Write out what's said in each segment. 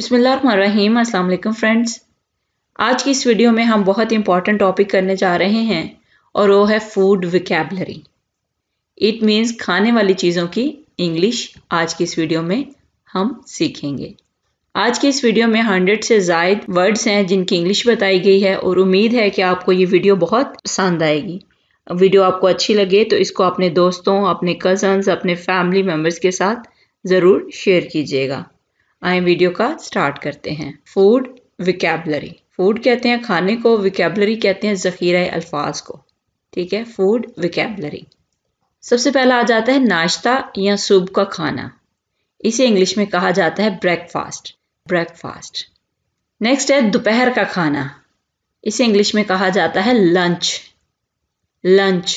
अस्सलाम वालेकुम फ्रेंड्स आज की इस वीडियो में हम बहुत इंपॉर्टेंट टॉपिक करने जा रहे हैं और वो है फूड विकैबलरी इट मींस खाने वाली चीज़ों की इंग्लिश आज की इस वीडियो में हम सीखेंगे आज की इस वीडियो में हंड्रेड से जायद वर्ड्स हैं जिनकी इंग्लिश बताई गई है और उम्मीद है कि आपको ये वीडियो बहुत पसंद आएगी वीडियो आपको अच्छी लगे तो इसको अपने दोस्तों अपने कज़न्स अपने फैमिली मेम्बर्स के साथ ज़रूर शेयर कीजिएगा आए वीडियो का स्टार्ट करते हैं फूड विकैबलरी फूड कहते हैं खाने को विकैबलरी कहते हैं ज़ख़ीरा अल्फाज को ठीक है फूड विकैबलरी सबसे पहला आ जाता है नाश्ता या सुबह का खाना इसे इंग्लिश में कहा जाता है ब्रेकफास्ट ब्रेकफास्ट नेक्स्ट है दोपहर का खाना इसे इंग्लिश में कहा जाता है लंच लंच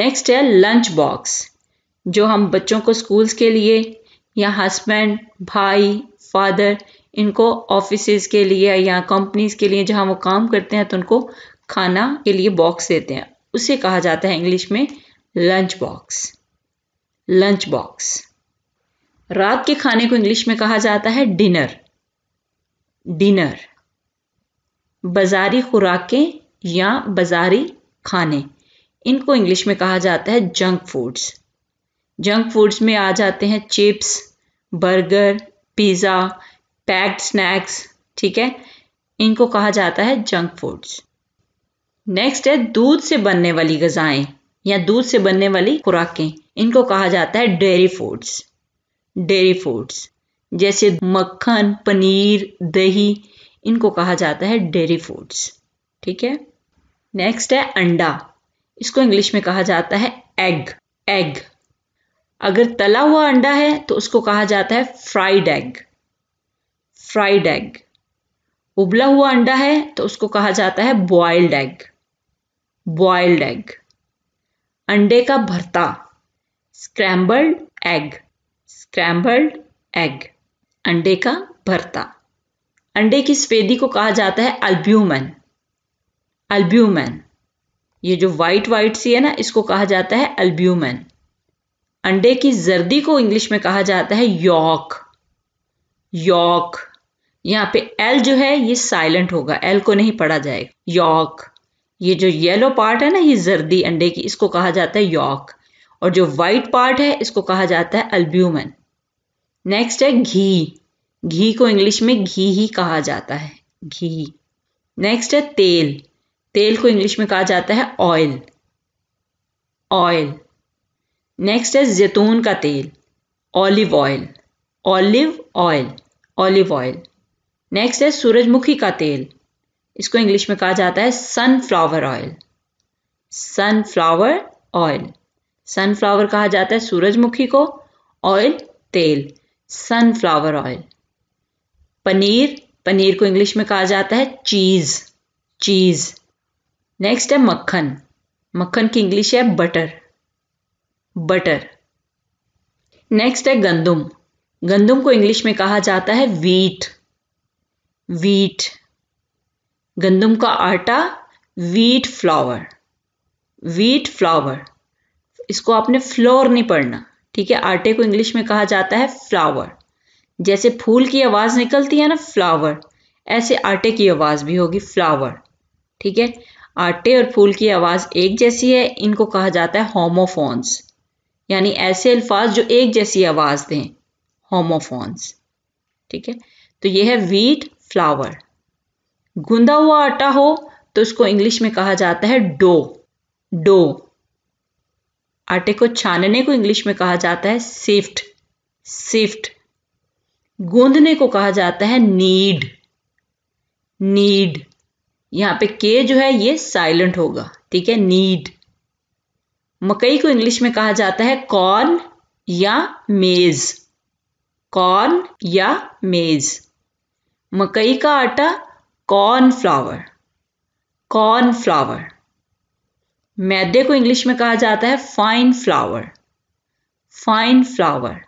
नेक्स्ट है लंच बॉक्स जो हम बच्चों को स्कूल्स के लिए या हस्बैंड भाई फादर इनको ऑफिस के लिए या कंपनीज के लिए जहाँ वो काम करते हैं तो उनको खाना के लिए बॉक्स देते हैं उसे कहा जाता है इंग्लिश में लंच बॉक्स लंच बॉक्स रात के खाने को इंग्लिश में कहा जाता है डिनर डिनर बाजारी खुराकें या बाजारी खाने इनको इंग्लिश में कहा जाता है जंक फूड्स जंक फूड्स में आ जाते हैं chips burger pizza packed snacks ठीक है इनको कहा जाता है जंक फूड्स नेक्स्ट है दूध से बनने वाली गजाएं या दूध से बनने वाली खुराकें इनको कहा जाता है डेयरी फूड्स डेयरी फूड्स जैसे मक्खन पनीर दही इनको कहा जाता है डेयरी फूड्स ठीक है नेक्स्ट है अंडा इसको इंग्लिश में कहा जाता है एग एग अगर तला हुआ अंडा है तो उसको कहा जाता है फ्राइड एग फ्राइड एग उबला हुआ अंडा है तो उसको कहा जाता है बॉइल्ड एग बॉइल्ड एग अंडे का भरता स्क्रैम्बल्ड एग स्क्रैम्बल्ड एग अंडे का भरता अंडे की स्वेदी को कहा जाता है अल्ब्यूमन अल्ब्यूमन ये जो वाइट वाइट सी है ना इसको कहा जाता है अल्ब्यूमन अंडे की जर्दी को इंग्लिश में कहा जाता है यॉक यॉक यहाँ पे एल जो है ये साइलेंट होगा एल को नहीं पढ़ा जाएगा यॉक ये जो येलो पार्ट है ना ये जर्दी अंडे की इसको कहा जाता है यॉक और जो व्हाइट पार्ट है इसको कहा जाता है अल्ब्यूमन नेक्स्ट है घी घी को इंग्लिश में घी ही कहा जाता है घी नेक्स्ट है तेल तेल को इंग्लिश में कहा जाता है ऑयल ऑयल नेक्स्ट है जैतून का तेल olive oil olive oil olive oil next है सूरजमुखी का तेल इसको इंग्लिश में कहा जाता है sunflower oil sunflower oil sunflower कहा जाता है सूरजमुखी को ऑयल तेल सनफ्लावर ऑयल पनीर पनीर को इंग्लिश में कहा जाता है चीज़ चीज़ नेक्स्ट है मक्खन मक्खन की इंग्लिश है बटर बटर नेक्स्ट है गंदुम गंदुम को इंग्लिश में कहा जाता है वीट वीट गंदुम का आटा वीट फ्लावर वीट फ्लावर इसको आपने फ्लोर नहीं पढ़ना ठीक है आटे को इंग्लिश में कहा जाता है फ्लावर जैसे फूल की आवाज़ निकलती है ना फ्लावर ऐसे आटे की आवाज़ भी होगी फ्लावर ठीक है आटे और फूल की आवाज़ एक जैसी है इनको कहा जाता है होमोफोन्स यानी ऐसे अल्फाज जो एक जैसी आवाज़ दें होमोफोन्स ठीक है तो ये है वीट फ्लावर गूंदा हुआ आटा हो तो उसको इंग्लिश में कहा जाता है डो डो आटे को छानने को इंग्लिश में कहा जाता है सिफ्ट सिफ्ट गूंदने को कहा जाता है नीड नीड यहां पे के जो है ये साइलेंट होगा ठीक है नीड मकई को इंग्लिश में कहा जाता है कॉर्न या मेज कॉर्न या मेज मकई का आटा कॉर्न फ्लावर कॉर्न फ्लावर मैदे को इंग्लिश में कहा जाता है फाइन फ्लावर फाइन फ्लावर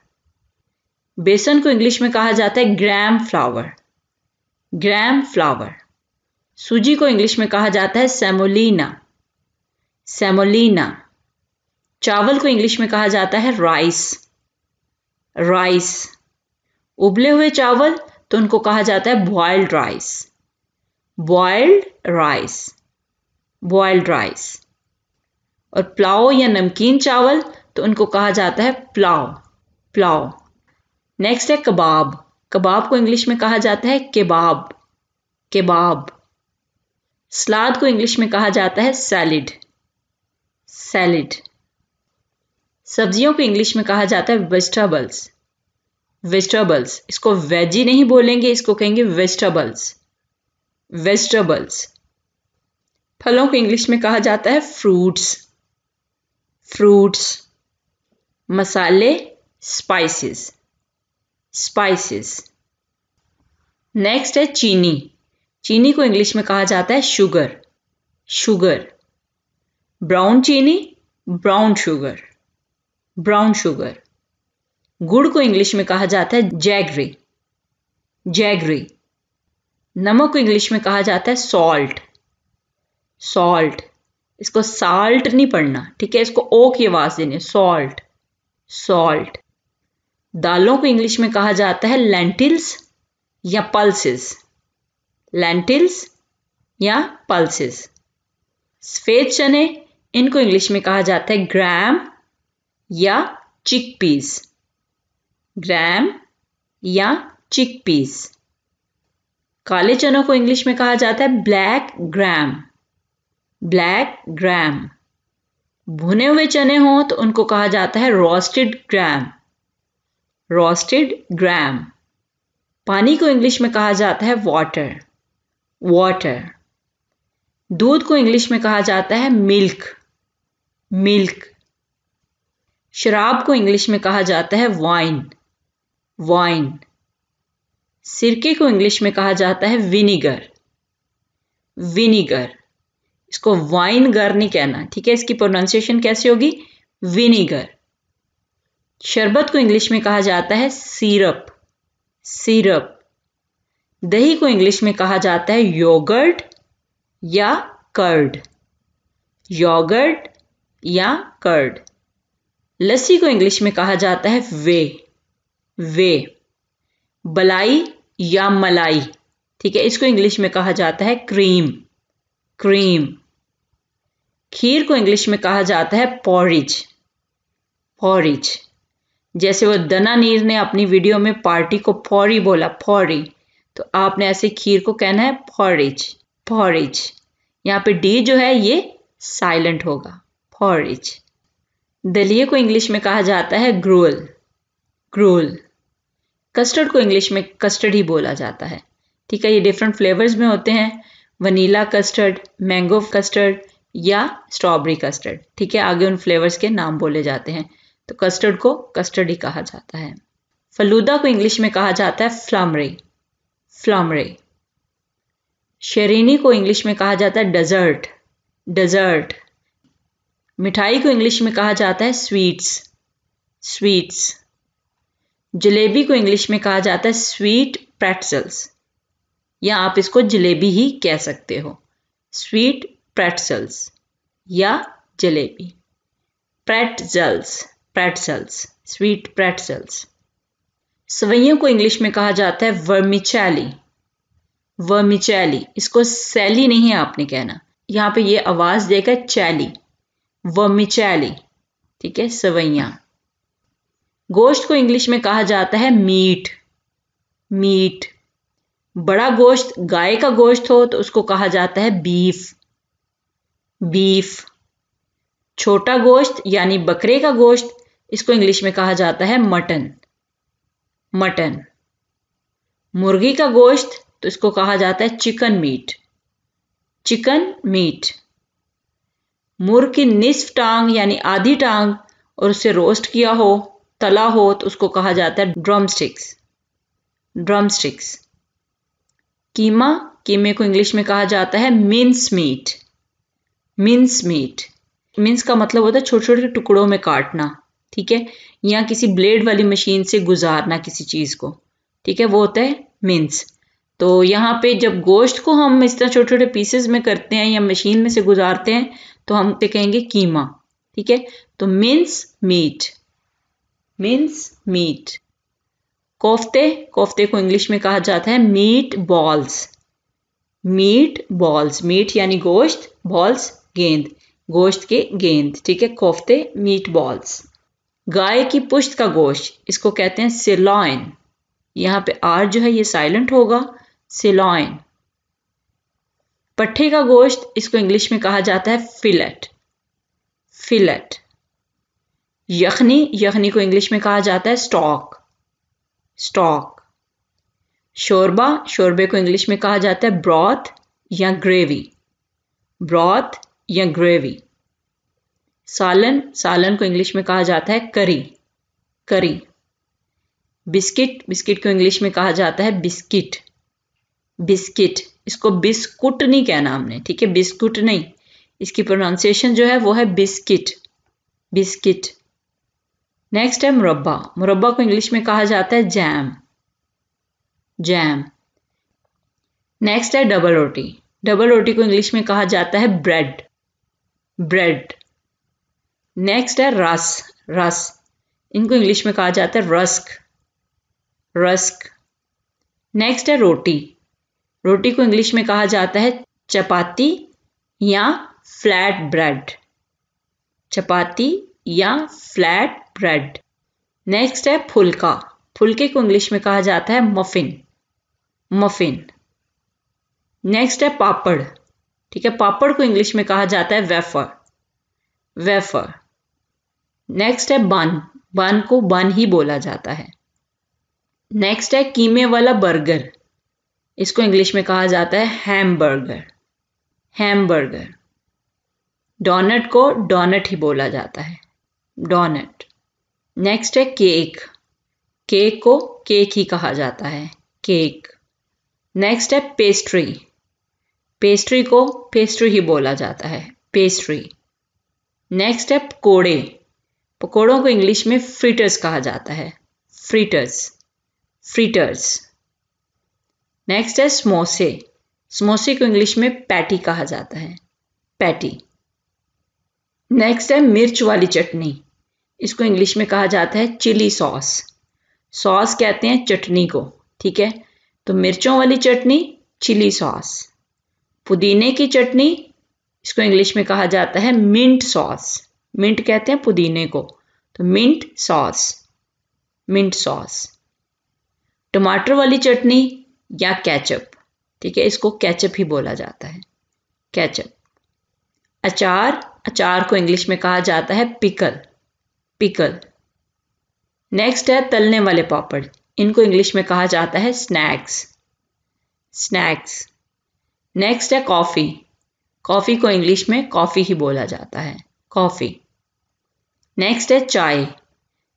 बेसन को इंग्लिश में कहा जाता है ग्राम फ्लावर ग्राम फ्लावर सूजी को इंग्लिश में कहा जाता है सेमोलिना सेमोलिना चावल को इंग्लिश में कहा जाता है राइस राइस उबले हुए चावल तो उनको कहा जाता है boiled rice boiled rice boiled rice और प्लाओ या नमकीन चावल तो उनको कहा जाता है प्लाओ प्लाओ नेक्स्ट है कबाब कबाब को इंग्लिश में कहा जाता है केबाब केबाब सलाद को इंग्लिश में कहा जाता है सैलिड सैलिड सब्जियों को इंग्लिश में कहा जाता है वेजिटेबल्स वेजिटेबल्स इसको वेजी नहीं बोलेंगे इसको कहेंगे वेजिटेबल्स वेजिटेबल्स फलों को इंग्लिश में कहा जाता है फ्रूट्स फ्रूट्स मसाले स्पाइसेस स्पाइसेस नेक्स्ट है चीनी चीनी को इंग्लिश में कहा जाता है शुगर शुगर ब्राउन चीनी ब्राउन शुगर ब्राउन शुगर गुड़ को इंग्लिश में कहा जाता है जैगरी जैगरी नमक को इंग्लिश में कहा जाता है सॉल्ट सॉल्ट इसको साल्ट नहीं पढ़ना ठीक है इसको ओ की आवाज देनी है सॉल्ट सॉल्ट दालों को इंग्लिश में कहा जाता है लेंटिल्स या पल्सेस लेंटिल्स या पल्सेस सफ़ेद चने इनको इंग्लिश में कहा जाता है ग्राम या चिकपीस ग्राम या चिकपीस काले चनों को इंग्लिश में कहा जाता है ब्लैक ग्राम ब्लैक ग्राम भुने हुए चने हों तो उनको कहा जाता है रोस्टेड ग्राम रोस्टेड ग्राम पानी को इंग्लिश में कहा जाता है वाटर वाटर दूध को इंग्लिश में कहा जाता है मिल्क मिल्क शराब को इंग्लिश में कहा जाता है वाइन वाइन सिरके को इंग्लिश में कहा जाता है विनीगर विनीगर इसको वाइन गर नहीं कहना ठीक है इसकी प्रोनाउंसिएशन कैसे होगी विनीगर शरबत को इंग्लिश में कहा जाता है सीरप सीरप दही को इंग्लिश में कहा जाता है योगर्ट या कर्ड योगर्ट या कर्ड लस्सी को इंग्लिश में कहा जाता है वे वे बलाई या मलाई ठीक है इसको इंग्लिश में कहा जाता है क्रीम क्रीम खीर को इंग्लिश में कहा जाता है पॉरिज पॉरिज जैसे वो दना नीर ने अपनी वीडियो में पार्टी को फौरी बोला फौरी तो आपने ऐसे खीर को कहना है फॉरिज फॉरिज यहाँ पे डी जो है ये साइलेंट होगा फौरिज दलिए को इंग्लिश में कहा जाता है ग्रोल ग्रोल कस्टर्ड को इंग्लिश में कस्टर्ड ही बोला जाता है ठीक है ये डिफरेंट फ्लेवर्स में होते हैं वनीला कस्टर्ड मैंगो कस्टर्ड या स्ट्रॉबेरी कस्टर्ड ठीक है आगे उन फ्लेवर्स के नाम बोले जाते हैं तो कस्टर्ड को कस्टर्ड ही कहा जाता है फलूदा को इंग्लिश में कहा जाता है फ्लामरे फ्लामरे शेरिनी को इंग्लिश में कहा जाता है डेजर्ट डेजर्ट मिठाई को इंग्लिश में कहा जाता है स्वीट्स स्वीट्स जलेबी को इंग्लिश में कहा जाता है स्वीट प्रेटसल्स या आप इसको जलेबी ही कह सकते हो स्वीट प्रेटसल्स या जलेबी प्रेटजल्स प्रेटसल्स स्वीट प्रेटसल्स सवैयों को इंग्लिश में कहा जाता है वर्मिचैली वर्मिचैली इसको सैली नहीं आपने कहना यहाँ पे ये आवाज़ देकर चैली वमिचैली ठीक है सवैया गोश्त को इंग्लिश में कहा जाता है मीट मीट बड़ा गोश्त गाय का गोश्त हो तो उसको कहा जाता है बीफ बीफ छोटा गोश्त यानी बकरे का गोश्त इसको इंग्लिश में कहा जाता है मटन मटन मुर्गी का गोश्त तो इसको कहा जाता है चिकन मीट चिकन मीट मुर्ग की निसफ टांग यानी आधी टांग और उसे रोस्ट किया हो तला हो तो उसको कहा जाता है drumsticks drumsticks keema कीमे को इंग्लिश में कहा जाता है mince meat mince meat mince का मतलब होता है छोटे छोटे टुकड़ों में काटना ठीक है या किसी ब्लेड वाली मशीन से गुजारना किसी चीज़ को ठीक है वो होता है मिन्स तो यहाँ पे जब गोश्त को हम इस तरह छोटे छोटे पीसेस में करते हैं या मशीन में से गुजारते हैं तो हम पे कहेंगे कीमा ठीक है तो मिन्स मीट मिन्स मीट कोफ्ते कोफ्ते को इंग्लिश में कहा जाता है meatballs meatballs meat यानी गोश्त बॉल्स गेंद गोश्त के गेंद ठीक है कोफ्ते मीट बॉल्स गाय की पुश्त का गोश्त इसको कहते हैं सिलॉइन यहाँ पे आर जो है ये साइलेंट होगा सिलॉइन पट्ठे का गोश्त इसको इंग्लिश में कहा जाता है फिलेट फिलेट यखनी यखनी को इंग्लिश में कहा जाता है स्टॉक स्टॉक शोरबा शोरबे को इंग्लिश में कहा जाता है ब्रॉथ या ग्रेवी ब्रॉथ या ग्रेवी सालन सालन को इंग्लिश में कहा जाता है करी करी बिस्किट बिस्किट को इंग्लिश में कहा जाता है बिस्किट बिस्किट इसको बिस्कुट नहीं कहना हमने ठीक है बिस्कुट नहीं इसकी प्रोनाउंसिएशन जो है वो है बिस्किट बिस्किट नेक्स्ट है मुरब्बा मुरब्बा को इंग्लिश में कहा जाता है जैम जैम नेक्स्ट है डबल रोटी डबल रोटी को इंग्लिश में कहा जाता है ब्रेड ब्रेड नेक्स्ट है रस रस इनको इंग्लिश में कहा जाता है रस्क रस्क नेक्स्ट है रोटी रोटी को इंग्लिश में कहा जाता है चपाती या फ्लैट ब्रेड चपाती या फ्लैट ब्रेड नेक्स्ट है फुलका फुलके को इंग्लिश में कहा जाता है मफिन मफिन नेक्स्ट है पापड़ ठीक है पापड़ को इंग्लिश में कहा जाता है वेफर वेफर नेक्स्ट है बन बन को बन ही बोला जाता है नेक्स्ट है कीमे वाला बर्गर इसको इंग्लिश में कहा जाता है हैमबर्गर हैमबर्गर डोनट को डोनट ही बोला जाता है डोनट नेक्स्ट है केक केक को केक ही कहा जाता है केक नेक्स्ट है पेस्ट्री पेस्ट्री को पेस्ट्री ही बोला जाता है पेस्ट्री नेक्स्ट है पकोड़े पकोड़ों को इंग्लिश में फ्रीटर्स कहा जाता है फ्रीटर्स फ्रीटर्स नेक्स्ट है समोसे समोसे को इंग्लिश में पैटी कहा जाता है पैटी नेक्स्ट है मिर्च वाली चटनी इसको इंग्लिश में कहा जाता है चिली सॉस सॉस कहते हैं चटनी को ठीक है तो मिर्चों वाली चटनी चिली सॉस पुदीने की चटनी इसको इंग्लिश में कहा जाता है मिंट सॉस मिंट कहते हैं पुदीने को तो मिंट सॉस मिंट सॉस टमाटर वाली चटनी या कैचअप ठीक है इसको कैचअप ही बोला जाता है कैचअप अचार अचार को इंग्लिश में कहा जाता है पिकल पिकल नेक्स्ट है तलने वाले पापड़ इनको इंग्लिश में कहा जाता है स्नैक्स स्नैक्स नेक्स्ट है कॉफ़ी कॉफ़ी को इंग्लिश में कॉफ़ी ही बोला जाता है कॉफ़ी नेक्स्ट है चाय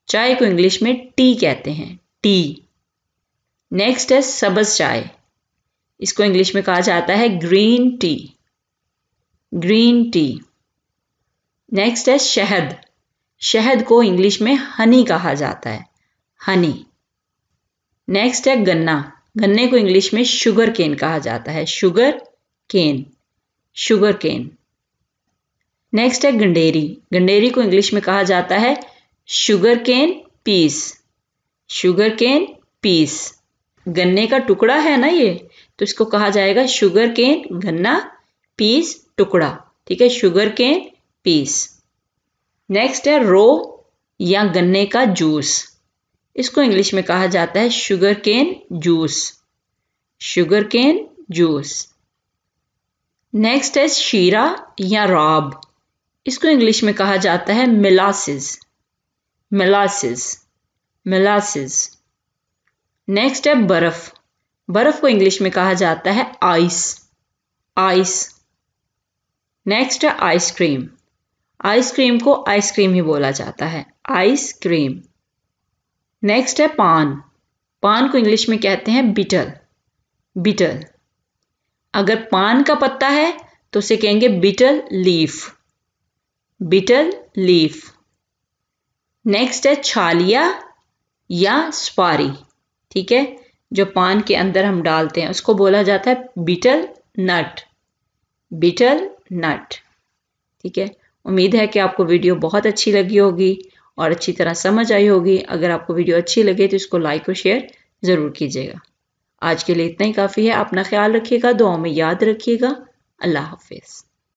चाय को इंग्लिश में टी कहते हैं टी नेक्स्ट है सबज चाय इसको इंग्लिश में कहा जाता है green tea green tea next है शहद शहद को इंग्लिश में हनी कहा जाता है हनी नेक्स्ट है गन्ना गन्ने को इंग्लिश में शुगर केन कहा जाता है sugar sugarcane sugarcane next है गंडेरी गंडेरी को इंग्लिश में कहा जाता है sugar sugarcane piece sugarcane piece गन्ने का टुकड़ा है ना ये तो इसको कहा जाएगा शुगर केन गन्ना पीस टुकड़ा ठीक है शुगर केन पीस नेक्स्ट है रो या गन्ने का जूस इसको इंग्लिश में कहा जाता है sugar cane juice sugar cane juice next है शीरा या राब इसको इंग्लिश में कहा जाता है मिलासिस मिलासिस मिलासिस नेक्स्ट है बर्फ बर्फ को इंग्लिश में कहा जाता है आइस आइस नेक्स्ट है आइसक्रीम आइसक्रीम को आइसक्रीम ही बोला जाता है आइसक्रीम नेक्स्ट है पान पान को इंग्लिश में कहते हैं बिटल बिटल अगर पान का पत्ता है तो उसे कहेंगे betel leaf betel leaf next है छालिया या स्पारी ठीक है जो पान के अंदर हम डालते हैं उसको बोला जाता है बीटल नट बीटल नट ठीक है उम्मीद है कि आपको वीडियो बहुत अच्छी लगी होगी और अच्छी तरह समझ आई होगी अगर आपको वीडियो अच्छी लगे तो इसको लाइक और शेयर ज़रूर कीजिएगा आज के लिए इतना ही काफ़ी है अपना ख्याल रखिएगा दुआओं में याद रखिएगा अल्लाह हाफिज़